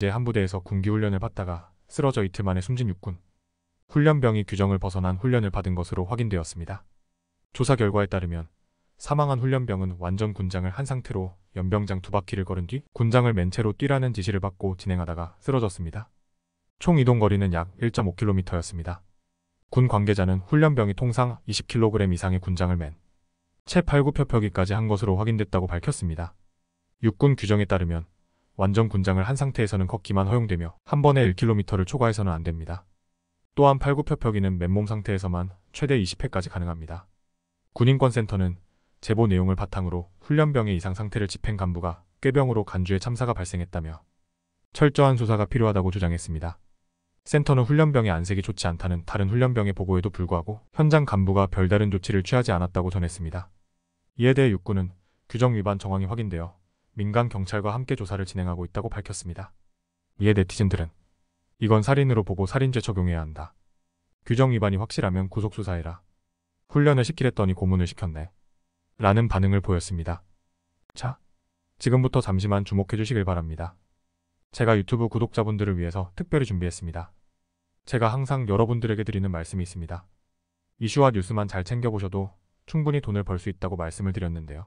제 한부대에서 군기훈련을 받다가 쓰러져 이틀 만에 숨진 육군. 훈련병이 규정을 벗어난 훈련을 받은 것으로 확인되었습니다. 조사 결과에 따르면 사망한 훈련병은 완전 군장을 한 상태로 연병장 두 바퀴를 걸은 뒤 군장을 맨 채로 뛰라는 지시를 받고 진행하다가 쓰러졌습니다. 총 이동 거리는 약 1.5km였습니다. 군 관계자는 훈련병이 통상 20kg 이상의 군장을 맨 채 8, 9펴펴기까지 한 것으로 확인됐다고 밝혔습니다. 육군 규정에 따르면 완전 군장을 한 상태에서는 걷기만 허용되며 한 번에 1km를 초과해서는 안 됩니다. 또한 팔굽혀펴기는 맨몸 상태에서만 최대 20회까지 가능합니다. 군인권센터는 제보 내용을 바탕으로 훈련병의 이상 상태를 집행 간부가 꾀병으로 간주에 참사가 발생했다며 철저한 수사가 필요하다고 주장했습니다. 센터는 훈련병의 안색이 좋지 않다는 다른 훈련병의 보고에도 불구하고 현장 간부가 별다른 조치를 취하지 않았다고 전했습니다. 이에 대해 육군은 규정 위반 정황이 확인되어 민간 경찰과 함께 조사를 진행하고 있다고 밝혔습니다. 이에 네티즌들은 이건 살인으로 보고 살인죄 적용해야 한다. 규정 위반이 확실하면 구속 수사해라. 훈련을 시키랬더니 고문을 시켰네. 라는 반응을 보였습니다. 자, 지금부터 잠시만 주목해 주시길 바랍니다. 제가 유튜브 구독자분들을 위해서 특별히 준비했습니다. 제가 항상 여러분들에게 드리는 말씀이 있습니다. 이슈와 뉴스만 잘 챙겨보셔도 충분히 돈을 벌 수 있다고 말씀을 드렸는데요.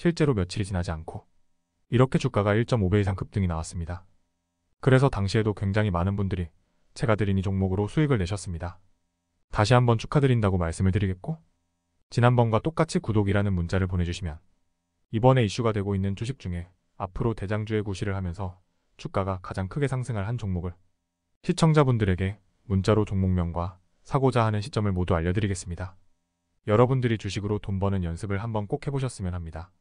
실제로 며칠이 지나지 않고 이렇게 주가가 1.5배 이상 급등이 나왔습니다. 그래서 당시에도 굉장히 많은 분들이 제가 드린 이 종목으로 수익을 내셨습니다. 다시 한번 축하드린다고 말씀을 드리겠고 지난번과 똑같이 구독이라는 문자를 보내주시면 이번에 이슈가 되고 있는 주식 중에 앞으로 대장주의 구시를 하면서 주가가 가장 크게 상승할 한 종목을 시청자분들에게 문자로 종목명과 사고자 하는 시점을 모두 알려드리겠습니다. 여러분들이 주식으로 돈 버는 연습을 한번 꼭 해보셨으면 합니다.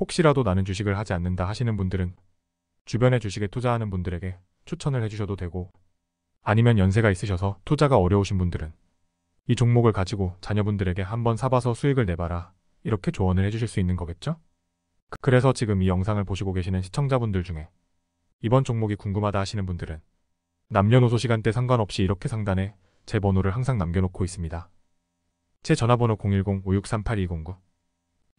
혹시라도 나는 주식을 하지 않는다 하시는 분들은 주변의 주식에 투자하는 분들에게 추천을 해주셔도 되고 아니면 연세가 있으셔서 투자가 어려우신 분들은 이 종목을 가지고 자녀분들에게 한번 사봐서 수익을 내봐라 이렇게 조언을 해주실 수 있는 거겠죠? 그래서 지금 이 영상을 보시고 계시는 시청자분들 중에 이번 종목이 궁금하다 하시는 분들은 남녀노소 시간대 상관없이 이렇게 상단에 제 번호를 항상 남겨놓고 있습니다. 제 전화번호 010-563-8209